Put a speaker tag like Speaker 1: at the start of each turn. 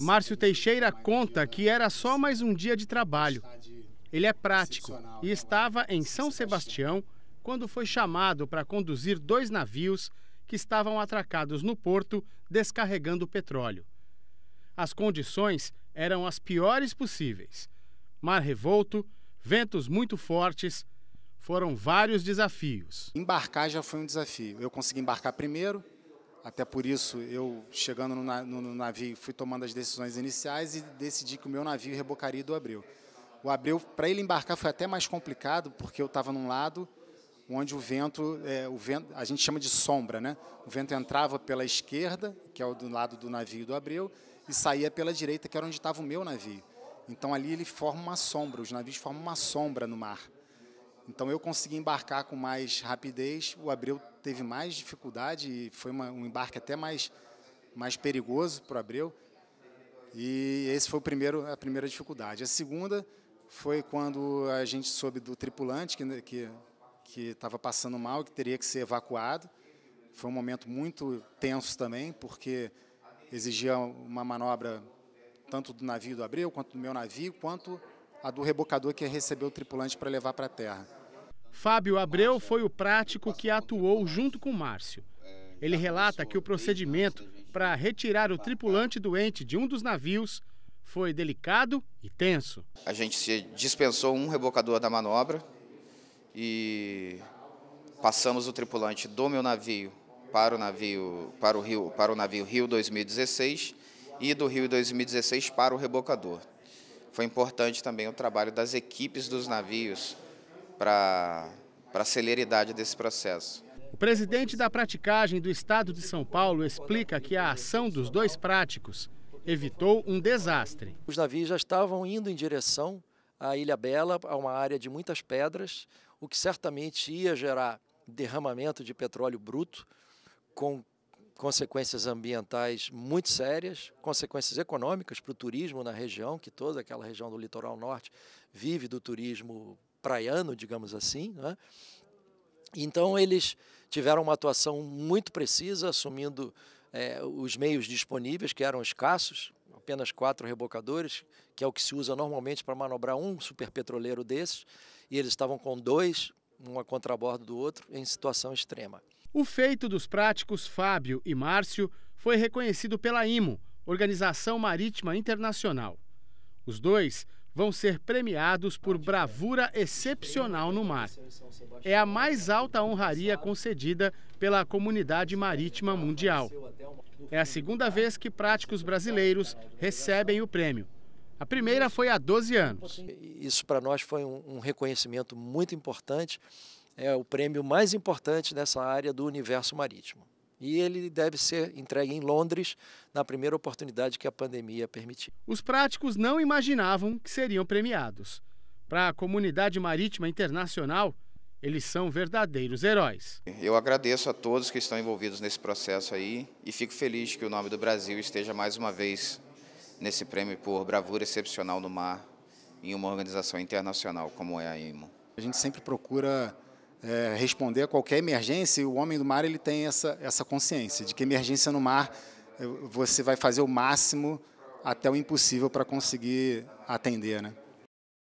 Speaker 1: Márcio Teixeira conta que era só mais um dia de trabalho. Ele é prático e é estava em São Sebastião quando foi chamado para conduzir dois navios que estavam atracados no porto descarregando petróleo. As condições eram as piores possíveis. Mar revolto,
Speaker 2: ventos muito fortes, foram vários desafios. Embarcar já foi um desafio. Eu consegui embarcar primeiro, até por isso, eu chegando no, no, navio, fui tomando as decisões iniciais e decidi que o meu navio rebocaria do Abreu. O Abreu, para ele embarcar, foi até mais complicado, porque eu estava num lado onde o vento, é, o vento, a gente chama de sombra, né? O vento entrava pela esquerda, que é o do lado do navio do Abreu, e saía pela direita, que era onde estava o meu navio. Então ali ele forma uma sombra, os navios formam uma sombra no mar. Então eu consegui embarcar com mais rapidez, o Abreu teve mais dificuldade e foi uma, um embarque até mais, mais perigoso para o Abreu. E esse foi o primeiro, a primeira dificuldade. A segunda foi quando a gente soube do tripulante que né, estava passando mal, que teria que ser evacuado. Foi um momento muito tenso também, porque exigia uma manobra tanto do navio do Abreu, quanto do meu navio, quanto a do rebocador que recebeu o tripulante para levar para a terra.
Speaker 1: Fábio Abreu foi o prático que atuou junto com Márcio. Ele relata que o procedimento para retirar o tripulante doente de um dos navios foi delicado e tenso.
Speaker 3: A gente dispensou um rebocador da manobra e passamos o tripulante do meu navio para o navio para o Rio para o navio Rio 2016 e do Rio 2016 para o rebocador. Foi importante também o trabalho das equipes dos navios para a celeridade desse processo. O presidente
Speaker 1: da praticagem do estado de São Paulo explica que a ação dos dois práticos
Speaker 4: evitou um desastre. Os navios já estavam indo em direção à Ilha Bela, a uma área de muitas pedras, o que certamente ia gerar derramamento de petróleo bruto, com consequências ambientais muito sérias, consequências econômicas para o turismo na região, que toda aquela região do litoral norte vive do turismo praiano, digamos assim. Né? Então, eles tiveram uma atuação muito precisa, assumindo é, os meios disponíveis, que eram escassos, apenas quatro rebocadores, que é o que se usa normalmente para manobrar um superpetroleiro desses, e eles estavam com dois, um a contrabordo do outro, em situação extrema
Speaker 1: o feito dos práticos fábio e márcio foi reconhecido pela imo organização marítima internacional os dois vão ser premiados por bravura excepcional no mar é a mais alta honraria concedida pela comunidade marítima mundial é a segunda vez que práticos brasileiros
Speaker 4: recebem o prêmio a primeira foi há 12 anos. Isso para nós foi um, reconhecimento muito importante é o prêmio mais importante nessa área do universo marítimo. E ele deve ser entregue em Londres na primeira oportunidade que a pandemia permitir.
Speaker 1: Os práticos não imaginavam que seriam premiados. Para a comunidade marítima internacional, eles são verdadeiros heróis.
Speaker 3: Eu agradeço a todos que estão envolvidos nesse processo aí e fico feliz que o nome do Brasil esteja mais uma vez nesse prêmio por bravura excepcional no mar em uma organização internacional como é a IMO. A gente sempre
Speaker 2: procura
Speaker 3: é, responder a qualquer emergência, e o homem do
Speaker 2: mar ele tem essa, essa consciência de que emergência no mar é, você vai fazer o máximo até o impossível para conseguir atender, né?